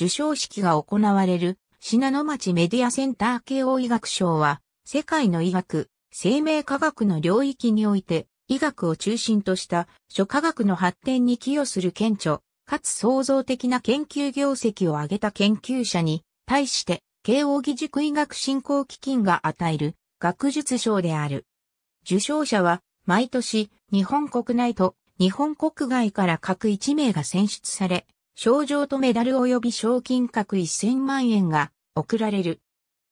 授賞式が行われる信濃町メディアセンター慶応医学賞は、世界の医学、生命科学の領域において、医学を中心とした諸科学の発展に寄与する顕著、かつ創造的な研究業績を上げた研究者に、対して、慶応義塾医学振興基金が与える学術賞である。受賞者は、毎年、日本国内と日本国外から各1名が選出され、賞状とメダル及び賞金額1000万円が贈られる。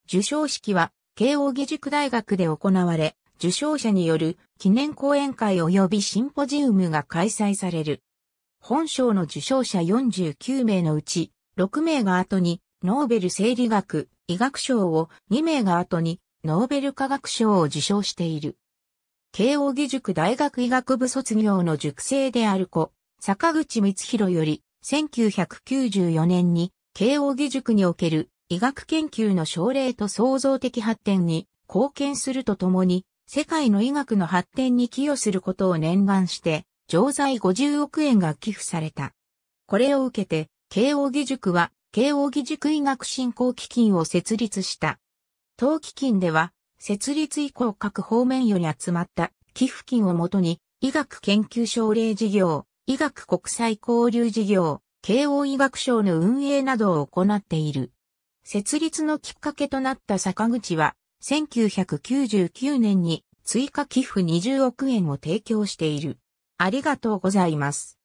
受賞式は、慶応義塾大学で行われ、受賞者による記念講演会及びシンポジウムが開催される。本賞の受賞者49名のうち、6名が後にノーベル生理学、医学賞を2名が後にノーベル科学賞を受賞している。慶応義塾大学医学部卒業の塾生である子、坂口光弘より、1994年に慶應義塾における医学研究の奨励と創造的発展に貢献するとともに、世界の医学の発展に寄与することを念願して、常在50億円が寄付された。これを受けて、慶應義塾は、慶應義塾医学振興基金を設立した。当基金では、設立以降各方面より集まった寄付金をもとに、医学研究奨励事業、医学国際交流事業、慶応医学賞の運営などを行っている。設立のきっかけとなった坂口は、1999年に追加寄付20億円を提供している。ありがとうございます。